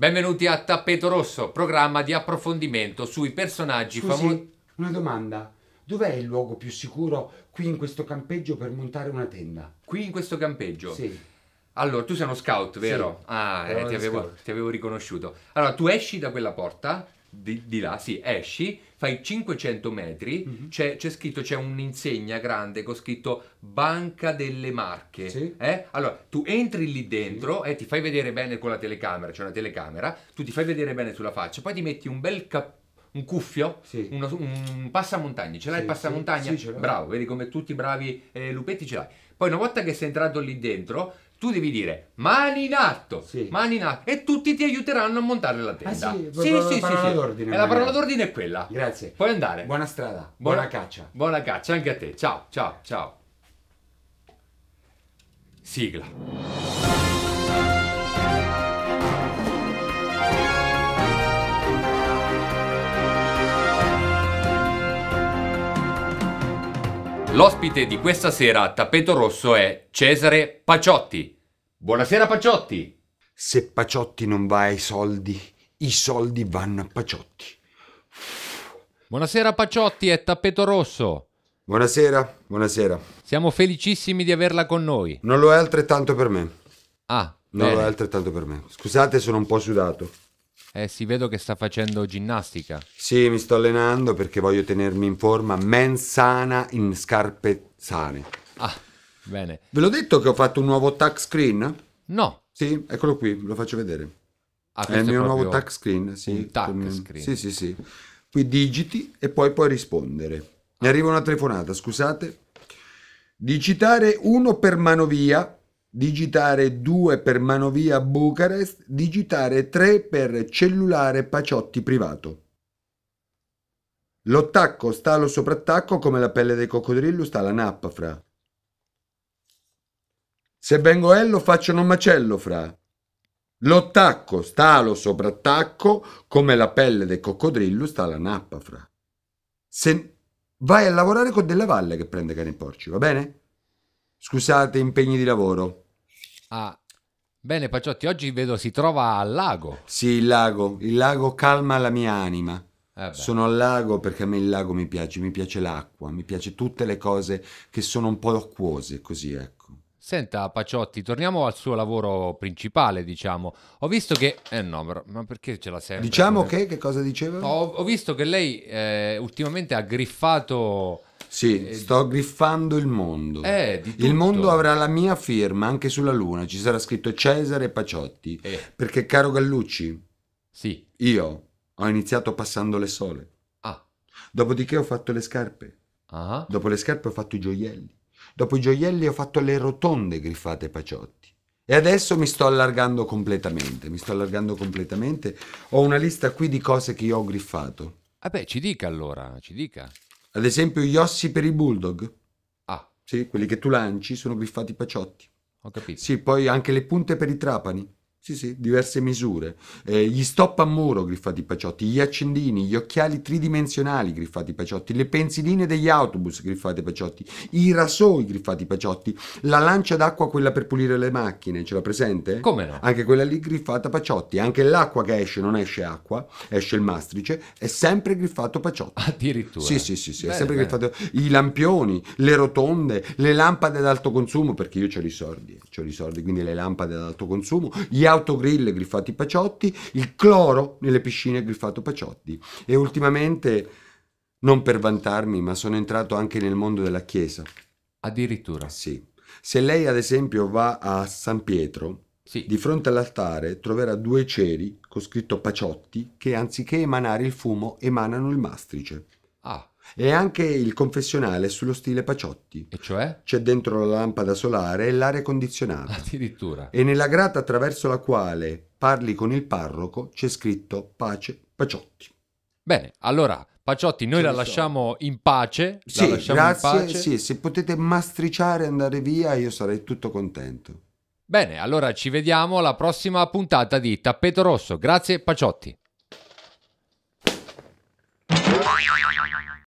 Benvenuti a Tappeto Rosso, programma di approfondimento sui personaggi famosi. Una domanda. Dov'è il luogo più sicuro qui in questo campeggio per montare una tenda? Qui in questo campeggio? Sì. Allora, tu sei uno scout, vero? Sì, ah, eh, ti, avevo, ti, avevo, riconosciuto. Allora, tu esci da quella porta, di, di, là, sì, esci, fai 500 metri, mm-hmm. c'è, c'è, scritto, c'è un'insegna grande con scritto Banca delle Marche. Sì. Eh? Allora, tu entri lì dentro sì. e eh, ti fai vedere bene con la telecamera, c'è una telecamera, tu ti fai vedere bene sulla faccia, poi ti metti un bel cappello un cuffio, sì. uno, un passamontagna, ce l'hai sì, il passamontagna? Sì, Bravo, vedi come tutti i bravi eh, lupetti ce l'hai. Poi una volta che sei entrato lì dentro, tu devi dire mani in atto, sì. mani in atto e tutti ti aiuteranno a montare la tenda. Ah, sì, sì, sì, sì, sì. la parola d'ordine è quella. Grazie. Puoi andare. Buona strada. Buona, buona caccia. Buona caccia anche a te. Ciao, ciao, ciao. Sigla. L'ospite di questa sera a tappeto rosso è Cesare Paciotti. Buonasera Paciotti. Se Paciotti non va ai soldi, i soldi vanno a Paciotti. Buonasera Paciotti è tappeto rosso. Buonasera, buonasera. Siamo felicissimi di averla con noi. Non lo è altrettanto per me. Ah, non bene. lo è altrettanto per me. Scusate, sono un po' sudato. Eh, si vedo che sta facendo ginnastica. Sì, mi sto allenando perché voglio tenermi in forma mens sana in scarpe sane. Ah, bene. Ve l'ho detto che ho fatto un nuovo touch screen? No. Sì, eccolo qui, lo faccio vedere. Ah, eh, è il mio è nuovo touch screen, sì. touch con... screen. Sì, sì, sì. Qui digiti e poi puoi rispondere. Mi arriva una telefonata, scusate. Digitare uno per mano via digitare 2 per manovia Bucarest, digitare 3 per cellulare Paciotti privato. L'ottacco sta allo soprattacco come la pelle del coccodrillo sta la nappa fra. Se vengo ello faccio un macello fra. L'ottacco sta allo soprattacco come la pelle del coccodrillo sta la nappa fra. Se vai a lavorare con della valle che prende cani e porci, va bene? Scusate, impegni di lavoro. Ah, bene Paciotti, oggi vedo si trova al lago. Sì, il lago, il lago calma la mia anima. Eh sono al lago perché a me il lago mi piace, mi piace l'acqua, mi piace tutte le cose che sono un po' acquose, così ecco. Senta Paciotti, torniamo al suo lavoro principale, diciamo. Ho visto che... Eh no, ma perché ce la serve? Diciamo che, che cosa diceva? Ho, ho visto che lei eh, ultimamente ha griffato... Sì, eh, sto griffando il mondo. Eh, il mondo avrà la mia firma anche sulla luna, ci sarà scritto Cesare Paciotti. Eh. Perché caro Gallucci, sì. io ho iniziato passando le sole. Ah. Dopodiché ho fatto le scarpe. Ah. Dopo le scarpe ho fatto i gioielli. Dopo i gioielli ho fatto le rotonde griffate paciotti. E adesso mi sto allargando completamente, mi sto allargando completamente. Ho una lista qui di cose che io ho griffato. Vabbè, eh ci dica allora, ci dica. Ad esempio gli ossi per i bulldog. Ah. Sì, quelli che tu lanci sono griffati paciotti. Ho capito. Sì, poi anche le punte per i trapani. Sì, sì, diverse misure. Eh, gli stop a muro griffati Paciotti, gli accendini, gli occhiali tridimensionali griffati Paciotti, le pensiline degli autobus griffati Paciotti, i rasoi griffati Paciotti, la lancia d'acqua quella per pulire le macchine, ce la presente? Come no? Anche quella lì griffata Paciotti, anche l'acqua che esce non esce acqua, esce il mastrice, è sempre griffato Paciotti. Addirittura. Sì, sì, sì, sì bene, è sempre bene. griffato. I lampioni, le rotonde, le lampade ad alto consumo, perché io ho i soldi, ho i soldi, quindi le lampade ad alto consumo, gli autobus autogrill griffati Paciotti, il cloro nelle piscine griffato Paciotti e ultimamente, non per vantarmi, ma sono entrato anche nel mondo della chiesa. Addirittura. Sì. Se lei ad esempio va a San Pietro, sì. Di fronte all'altare troverà due ceri con scritto Paciotti che anziché emanare il fumo emanano il mastrice. E anche il confessionale è sullo stile Paciotti. E cioè? C'è dentro la lampada solare e l'aria condizionata. Addirittura. E nella grata attraverso la quale parli con il parroco c'è scritto Pace Paciotti. Bene, allora Paciotti, noi la lasciamo in pace. Sì, la lasciamo grazie. In pace. Sì, se potete mastriciare e andare via, io sarei tutto contento. Bene, allora ci vediamo alla prossima puntata di Tappeto Rosso. Grazie Paciotti.